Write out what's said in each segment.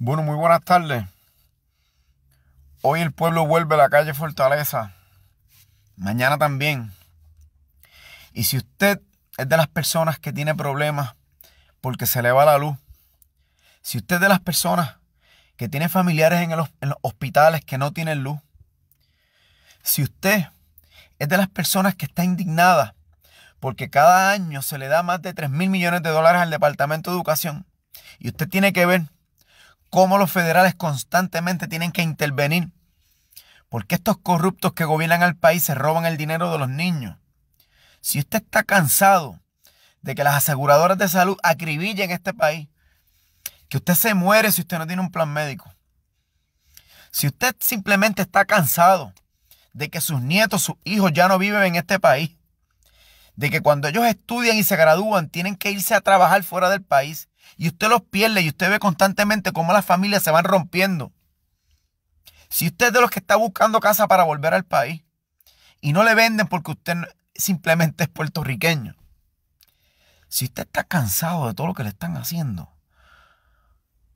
Bueno, muy buenas tardes. Hoy el pueblo vuelve a la calle Fortaleza. Mañana también. Y si usted es de las personas que tiene problemas porque se le va la luz, si usted es de las personas que tiene familiares en, los hospitales que no tienen luz, si usted es de las personas que está indignada porque cada año se le da más de 3 mil millones de dólares al Departamento de Educación y usted tiene que ver cómo los federales constantemente tienen que intervenir. Porque estos corruptos que gobiernan al país se roban el dinero de los niños. Si usted está cansado de que las aseguradoras de salud acribillen este país, que usted se muere si usted no tiene un plan médico, si usted simplemente está cansado de que sus nietos, sus hijos ya no viven en este país, de que cuando ellos estudian y se gradúan tienen que irse a trabajar fuera del país, y usted los pierde y usted ve constantemente cómo las familias se van rompiendo. Si usted es de los que está buscando casa para volver al país y no le venden porque usted simplemente es puertorriqueño. Si usted está cansado de todo lo que le están haciendo,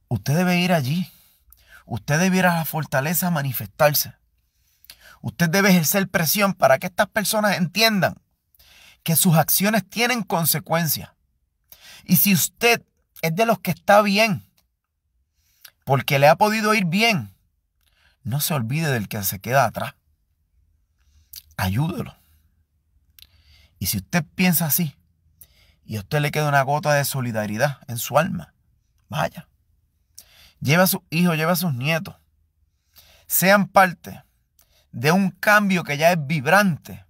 usted debe ir allí. Usted debe ir a la fortaleza a manifestarse. Usted debe ejercer presión para que estas personas entiendan que sus acciones tienen consecuencias. Y si usted es de los que está bien, porque le ha podido ir bien, no se olvide del que se queda atrás. Ayúdelo. Y si usted piensa así, y a usted le queda una gota de solidaridad en su alma, vaya. Lleva a sus hijos, lleva a sus nietos. Sean parte de un cambio que ya es vibrante,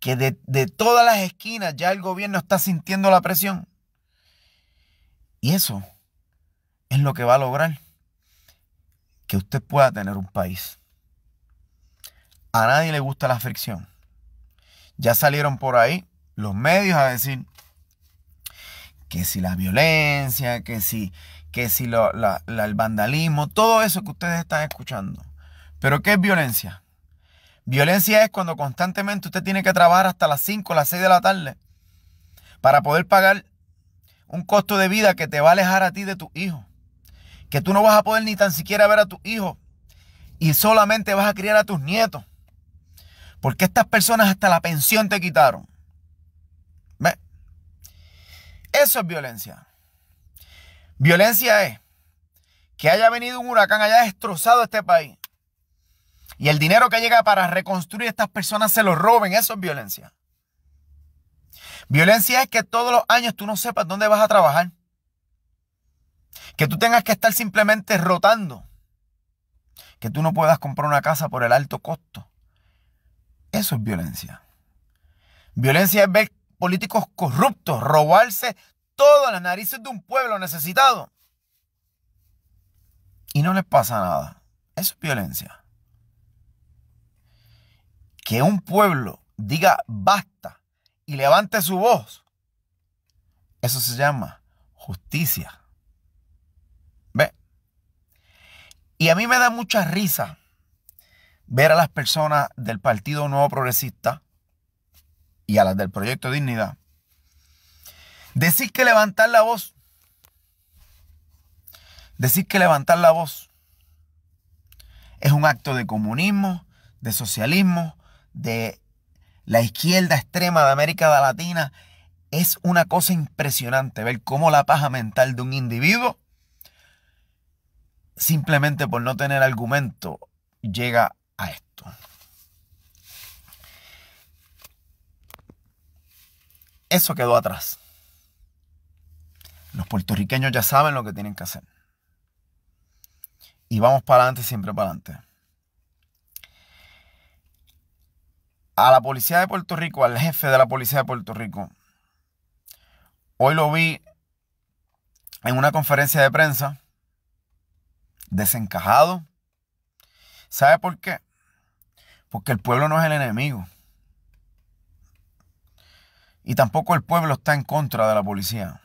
que de, de todas las esquinas ya el gobierno está sintiendo la presión y eso es lo que va a lograr que usted pueda tener un país. A nadie le gusta la fricción. Ya salieron por ahí los medios a decir que si la violencia, que si, que si lo, el vandalismo, todo eso que ustedes están escuchando. Pero ¿qué es violencia? Violencia es cuando constantemente usted tiene que trabajar hasta las 5, las 6 de la tarde para poder pagar un costo de vida que te va a alejar a ti de tu hijo. que tú no vas a poder ni tan siquiera ver a tu hijo. y solamente vas a criar a tus nietos. Porque estas personas hasta la pensión te quitaron. ¿Ve? Eso es violencia. Violencia es que haya venido un huracán, haya destrozado este país. Y el dinero que llega para reconstruir a estas personas se lo roben. Eso es violencia. Violencia es que todos los años tú no sepas dónde vas a trabajar. Que tú tengas que estar simplemente rotando. Que tú no puedas comprar una casa por el alto costo. Eso es violencia. Violencia es ver políticos corruptos robarse todas las narices de un pueblo necesitado. Y no les pasa nada. Eso es violencia. Que un pueblo diga basta y levante su voz. Eso se llama justicia. ¿Ve? Y a mí me da mucha risa ver a las personas del Partido Nuevo Progresista y a las del Proyecto Dignidad decir que levantar la voz. Decir que levantar la voz es un acto de comunismo, de socialismo, de la izquierda extrema de América Latina, es una cosa impresionante ver cómo la paja mental de un individuo, simplemente por no tener argumento, llega a esto. Eso quedó atrás. Los puertorriqueños ya saben lo que tienen que hacer. Y vamos para adelante, siempre para adelante. a la policía de Puerto Rico, al jefe de la policía de Puerto Rico. Hoy lo vi en una conferencia de prensa, desencajado. ¿Sabe por qué? Porque el pueblo no es el enemigo. Y tampoco el pueblo está en contra de la policía.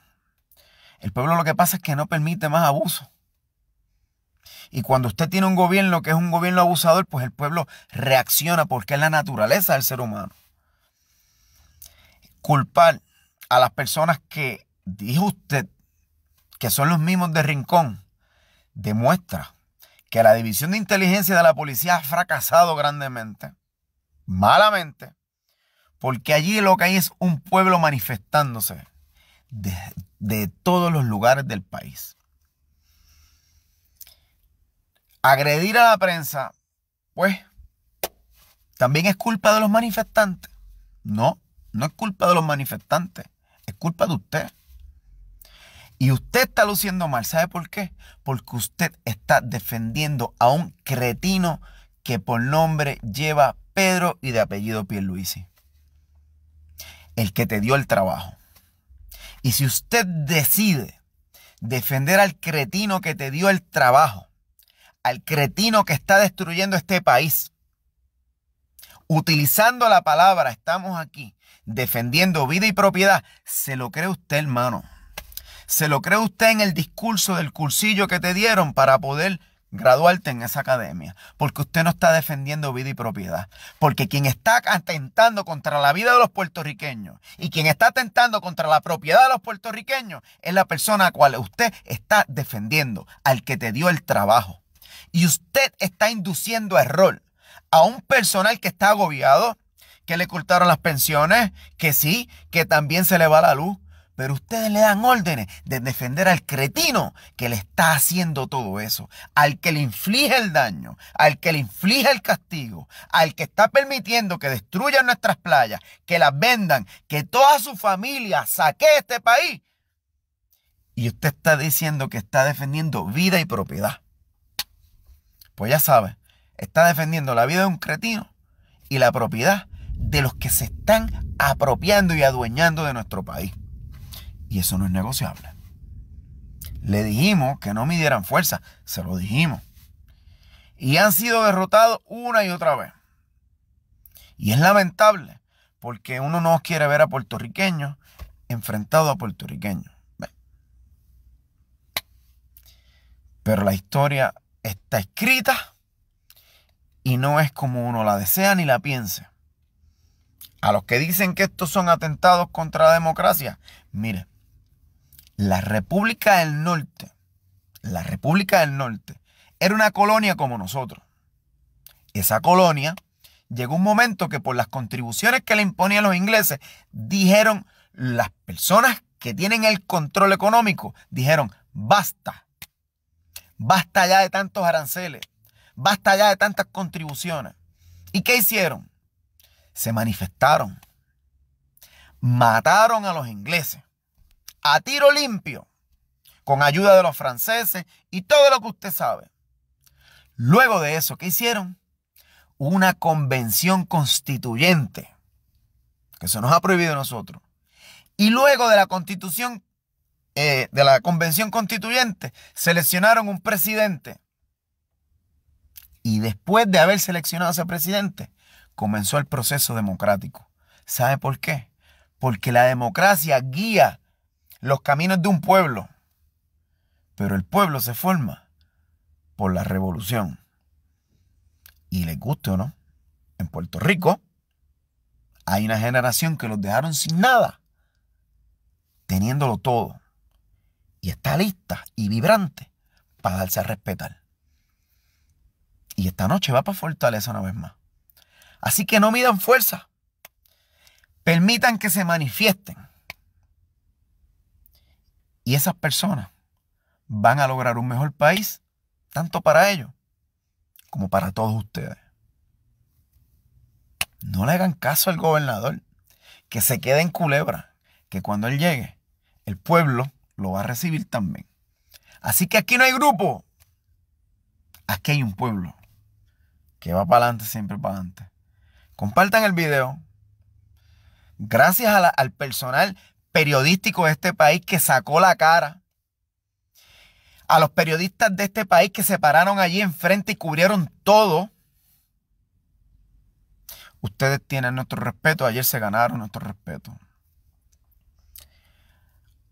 El pueblo lo que pasa es que no permite más abuso. Y cuando usted tiene un gobierno que es un gobierno abusador, pues el pueblo reacciona porque es la naturaleza del ser humano. Culpar a las personas que dijo usted que son los mismos de Rincón demuestra que la división de inteligencia de la policía ha fracasado grandemente, malamente, porque allí lo que hay es un pueblo manifestándose de, de todos los lugares del país agredir a la prensa, pues, también es culpa de los manifestantes. No, no es culpa de los manifestantes, es culpa de usted. Y usted está luciendo mal, ¿sabe por qué? Porque usted está defendiendo a un cretino que por nombre lleva Pedro y de apellido Pierluisi. El que te dio el trabajo. Y si usted decide defender al cretino que te dio el trabajo, al cretino que está destruyendo este país. Utilizando la palabra, estamos aquí defendiendo vida y propiedad. Se lo cree usted, hermano. Se lo cree usted en el discurso del cursillo que te dieron para poder graduarte en esa academia, porque usted no está defendiendo vida y propiedad, porque quien está atentando contra la vida de los puertorriqueños y quien está atentando contra la propiedad de los puertorriqueños es la persona a la cual usted está defendiendo, al que te dio el trabajo. Y usted está induciendo error a un personal que está agobiado, que le cortaron las pensiones, que sí, que también se le va la luz. Pero ustedes le dan órdenes de defender al cretino que le está haciendo todo eso, al que le inflige el daño, al que le inflige el castigo, al que está permitiendo que destruyan nuestras playas, que las vendan, que toda su familia saque este país. Y usted está diciendo que está defendiendo vida y propiedad. Pues ya sabes, está defendiendo la vida de un cretino y la propiedad de los que se están apropiando y adueñando de nuestro país. Y eso no es negociable. Le dijimos que no midieran fuerza, se lo dijimos. Y han sido derrotados una y otra vez. Y es lamentable, porque uno no quiere ver a puertorriqueños enfrentados a puertorriqueños. Pero la historia está escrita y no es como uno la desea ni la piense. A los que dicen que estos son atentados contra la democracia, mire, la República del Norte, la República del Norte, era una colonia como nosotros. Esa colonia llegó un momento que por las contribuciones que le imponían los ingleses, dijeron las personas que tienen el control económico, dijeron, basta, Basta ya de tantos aranceles. Basta ya de tantas contribuciones. ¿Y qué hicieron? Se manifestaron. Mataron a los ingleses. A tiro limpio. Con ayuda de los franceses y todo lo que usted sabe. Luego de eso, ¿qué hicieron? Una convención constituyente. Que eso nos ha prohibido a nosotros. Y luego de la constitución eh, de la convención constituyente, seleccionaron un presidente. Y después de haber seleccionado a ese presidente, comenzó el proceso democrático. ¿Sabe por qué? Porque la democracia guía los caminos de un pueblo. Pero el pueblo se forma por la revolución. Y les guste o no, en Puerto Rico hay una generación que los dejaron sin nada, teniéndolo todo y está lista y vibrante para darse a respetar. Y esta noche va para fortaleza una vez más. Así que no midan fuerza. Permitan que se manifiesten. Y esas personas van a lograr un mejor país, tanto para ellos como para todos ustedes. No le hagan caso al gobernador, que se quede en culebra, que cuando él llegue, el pueblo lo va a recibir también. Así que aquí no hay grupo. Aquí hay un pueblo que va para adelante, siempre para adelante. Compartan el video. Gracias al personal periodístico de este país que sacó la cara. A los periodistas de este país que se pararon allí enfrente y cubrieron todo. Ustedes tienen nuestro respeto. Ayer se ganaron nuestro respeto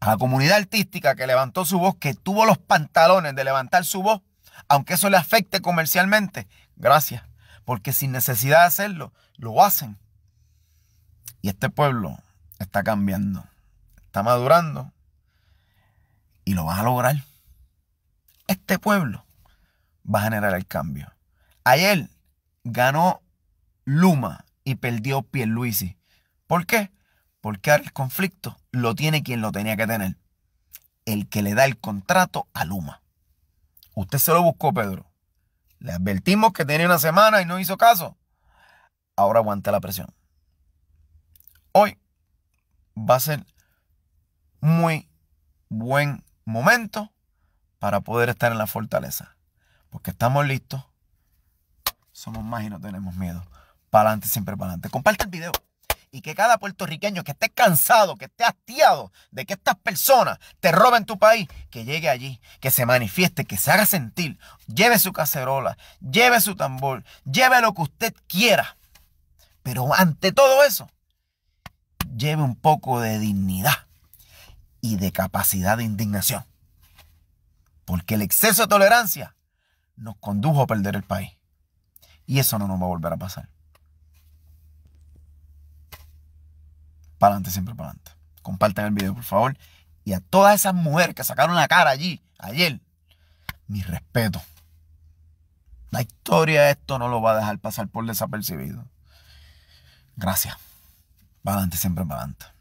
a la comunidad artística que levantó su voz, que tuvo los pantalones de levantar su voz, aunque eso le afecte comercialmente, gracias, porque sin necesidad de hacerlo, lo hacen. Y este pueblo está cambiando, está madurando y lo vas a lograr. Este pueblo va a generar el cambio. Ayer ganó Luma y perdió Pierluisi. ¿Por qué? Porque ahora el conflicto lo tiene quien lo tenía que tener. El que le da el contrato a Luma. Usted se lo buscó, Pedro. Le advertimos que tenía una semana y no hizo caso. Ahora aguanta la presión. Hoy va a ser muy buen momento para poder estar en la fortaleza. Porque estamos listos. Somos más y no tenemos miedo. Para adelante, siempre para adelante. Comparte el video y que cada puertorriqueño que esté cansado, que esté hastiado de que estas personas te roben tu país, que llegue allí, que se manifieste, que se haga sentir, lleve su cacerola, lleve su tambor, lleve lo que usted quiera. Pero ante todo eso, lleve un poco de dignidad y de capacidad de indignación. Porque el exceso de tolerancia nos condujo a perder el país. Y eso no nos va a volver a pasar. para adelante, siempre para adelante. Compartan el video, por favor. Y a todas esas mujeres que sacaron la cara allí, ayer, mi respeto. La historia de esto no lo va a dejar pasar por desapercibido. Gracias. Para adelante, siempre para adelante.